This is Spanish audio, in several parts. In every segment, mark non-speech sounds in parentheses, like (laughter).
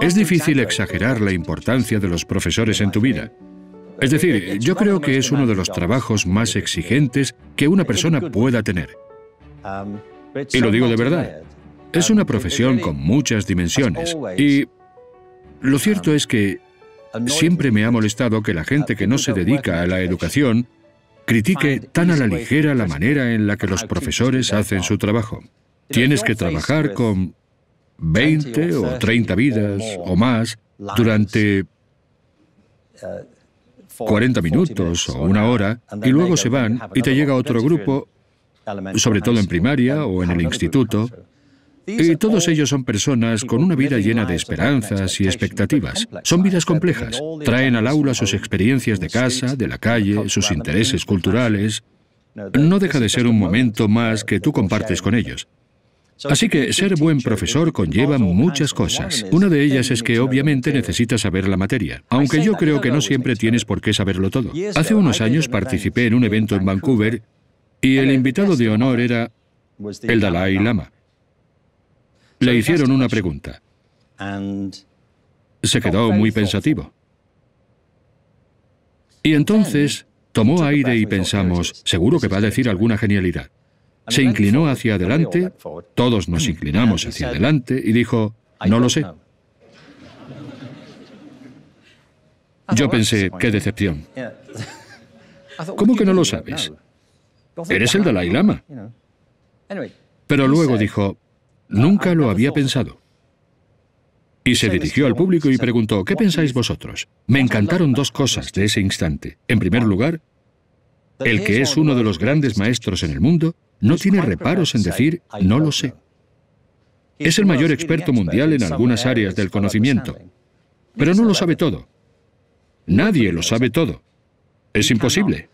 Es difícil exagerar la importancia de los profesores en tu vida. Es decir, yo creo que es uno de los trabajos más exigentes que una persona pueda tener. Y lo digo de verdad. Es una profesión con muchas dimensiones. Y lo cierto es que siempre me ha molestado que la gente que no se dedica a la educación critique tan a la ligera la manera en la que los profesores hacen su trabajo. Tienes que trabajar con 20 o 30 vidas o más durante 40 eh, minutos o una hora y luego se van y te llega otro grupo, sobre todo en primaria o en el instituto, y todos ellos son personas con una vida llena de esperanzas y expectativas. Son vidas complejas. Traen al aula sus experiencias de casa, de la calle, sus intereses culturales. No deja de ser un momento más que tú compartes con ellos. Así que ser buen profesor conlleva muchas cosas. Una de ellas es que obviamente necesitas saber la materia, aunque yo creo que no siempre tienes por qué saberlo todo. Hace unos años participé en un evento en Vancouver y el invitado de honor era el Dalai Lama. Le hicieron una pregunta. Se quedó muy pensativo. Y entonces tomó aire y pensamos, seguro que va a decir alguna genialidad. Se inclinó hacia adelante, todos nos inclinamos hacia adelante y dijo, no lo sé. Yo pensé, qué decepción. (laughs) ¿Cómo que no lo sabes? Eres el Dalai Lama. Pero luego dijo, nunca lo había pensado. Y se dirigió al público y preguntó, ¿qué pensáis vosotros? Me encantaron dos cosas de ese instante. En primer lugar, el que es uno de los grandes maestros en el mundo no tiene reparos en decir no lo sé. Es el mayor experto mundial en algunas áreas del conocimiento, pero no lo sabe todo. Nadie lo sabe todo. Es imposible.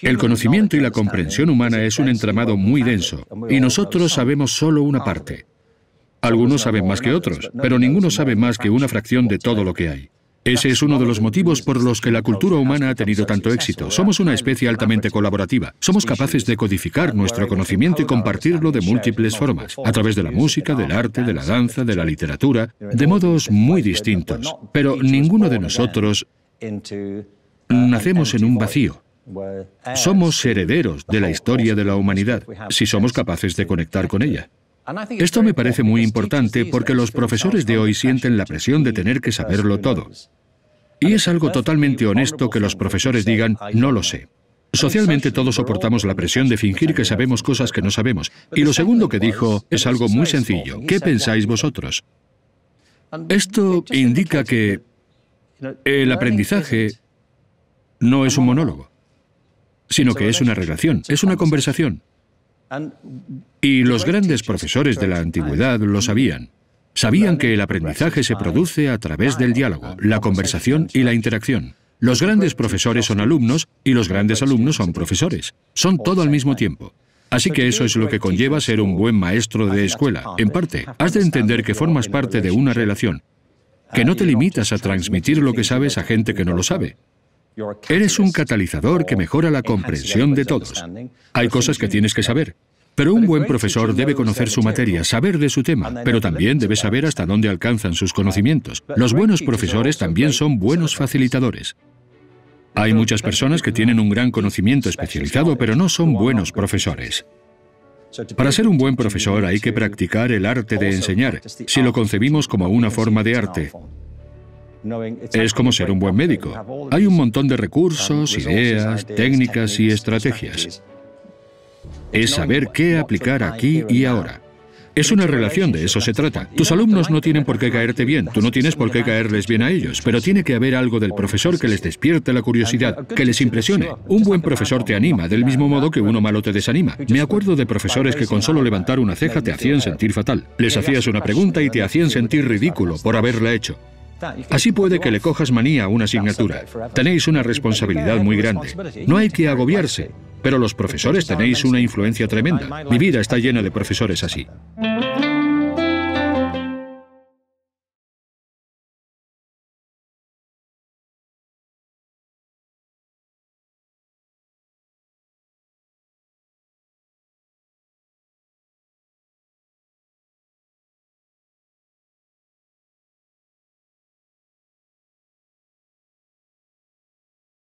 El conocimiento y la comprensión humana es un entramado muy denso, y nosotros sabemos solo una parte. Algunos saben más que otros, pero ninguno sabe más que una fracción de todo lo que hay. Ese es uno de los motivos por los que la cultura humana ha tenido tanto éxito. Somos una especie altamente colaborativa. Somos capaces de codificar nuestro conocimiento y compartirlo de múltiples formas, a través de la música, del arte, de la danza, de la literatura, de modos muy distintos. Pero ninguno de nosotros nacemos en un vacío. Somos herederos de la historia de la humanidad, si somos capaces de conectar con ella. Esto me parece muy importante porque los profesores de hoy sienten la presión de tener que saberlo todo. Y es algo totalmente honesto que los profesores digan, no lo sé. Socialmente todos soportamos la presión de fingir que sabemos cosas que no sabemos. Y lo segundo que dijo es algo muy sencillo. ¿Qué pensáis vosotros? Esto indica que el aprendizaje no es un monólogo, sino que es una relación, es una conversación. Y los grandes profesores de la antigüedad lo sabían. Sabían que el aprendizaje se produce a través del diálogo, la conversación y la interacción. Los grandes profesores son alumnos y los grandes alumnos son profesores. Son todo al mismo tiempo. Así que eso es lo que conlleva ser un buen maestro de escuela. En parte, has de entender que formas parte de una relación, que no te limitas a transmitir lo que sabes a gente que no lo sabe. Eres un catalizador que mejora la comprensión de todos. Hay cosas que tienes que saber. Pero un buen profesor debe conocer su materia, saber de su tema, pero también debe saber hasta dónde alcanzan sus conocimientos. Los buenos profesores también son buenos facilitadores. Hay muchas personas que tienen un gran conocimiento especializado, pero no son buenos profesores. Para ser un buen profesor hay que practicar el arte de enseñar, si lo concebimos como una forma de arte. Es como ser un buen médico. Hay un montón de recursos, ideas, técnicas y estrategias. Es saber qué aplicar aquí y ahora. Es una relación, de eso se trata. Tus alumnos no tienen por qué caerte bien, tú no tienes por qué caerles bien a ellos, pero tiene que haber algo del profesor que les despierte la curiosidad, que les impresione. Un buen profesor te anima, del mismo modo que uno malo te desanima. Me acuerdo de profesores que con solo levantar una ceja te hacían sentir fatal. Les hacías una pregunta y te hacían sentir ridículo por haberla hecho. Así puede que le cojas manía a una asignatura. Tenéis una responsabilidad muy grande. No hay que agobiarse, pero los profesores tenéis una influencia tremenda. Mi vida está llena de profesores así.